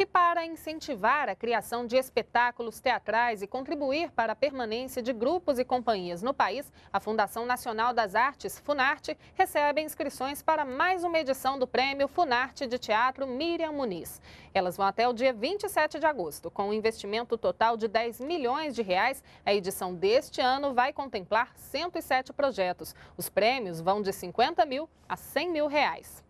E para incentivar a criação de espetáculos teatrais e contribuir para a permanência de grupos e companhias no país, a Fundação Nacional das Artes, Funarte, recebe inscrições para mais uma edição do Prêmio Funarte de Teatro Miriam Muniz. Elas vão até o dia 27 de agosto. Com um investimento total de 10 milhões de reais, a edição deste ano vai contemplar 107 projetos. Os prêmios vão de 50 mil a 100 mil reais.